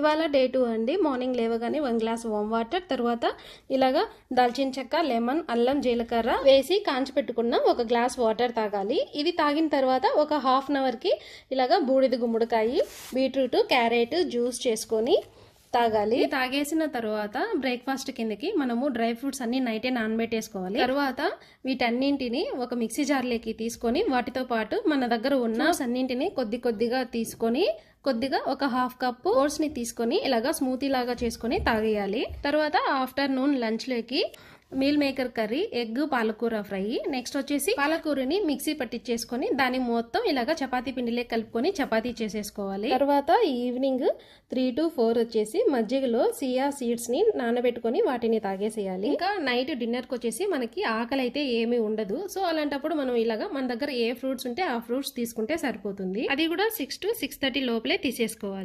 ఇవాళ day two అండి morning లేవగానే వన్ గ్లాస్ వామ్ వాటర్ తర్వాత ఇలాగా దాల్చిన చెక్క లెమన్ అల్లం జీలకర్ర వేసి కాంచి పెట్టుకున్న ఒక గ్లాస్ వాటర్ తాగాలి ఇది తాగిన తర్వాత ఒక హాఫ్ అన్ అవర్కి ఇలాగా బూడిద గుమ్మడికాయి బీట్రూట్ క్యారెట్ జ్యూస్ చేసుకొని తాగాలి తాగేసిన తర్వాత బ్రేక్ఫాస్ట్ కిందకి మనము డ్రై ఫ్రూట్స్ అన్ని నైటే నానబెట్టేసుకోవాలి తర్వాత వీటన్నింటిని ఒక మిక్సీ జార్లోకి తీసుకొని వాటితో పాటు మన దగ్గర ఉన్న అన్నింటిని కొద్ది కొద్దిగా తీసుకొని కొద్దిగా ఒక హాఫ్ కప్ ఓట్స్ ని తీసుకొని ఇలాగా స్మూతీ లాగా చేసుకొని తాగేయాలి తర్వాత ఆఫ్టర్నూన్ లంచ్ లోకి మీల్ మేకర్ కర్రీ ఎగ్ పాలకూర ఫ్రై నెక్స్ట్ వచ్చేసి పాలకూరని మిక్సీ పట్టించేసుకొని దాన్ని మొత్తం ఇలాగ చపాతీ పిండిలే కలుపుకొని చపాతీ చేసేసుకోవాలి తర్వాత ఈవినింగ్ త్రీ టు ఫోర్ వచ్చేసి మజ్జిగలో సియా సీడ్స్ని నానబెట్టుకొని వాటిని తాగేసేయాలి ఇంకా నైట్ డిన్నర్కి వచ్చేసి మనకి ఆకలి అయితే ఏమీ ఉండదు సో అలాంటప్పుడు మనం ఇలాగా మన దగ్గర ఏ ఫ్రూట్స్ ఉంటే ఆ ఫ్రూట్స్ తీసుకుంటే సరిపోతుంది అది కూడా సిక్స్ టు సిక్స్ థర్టీ లోపలే తీసేసుకోవాలి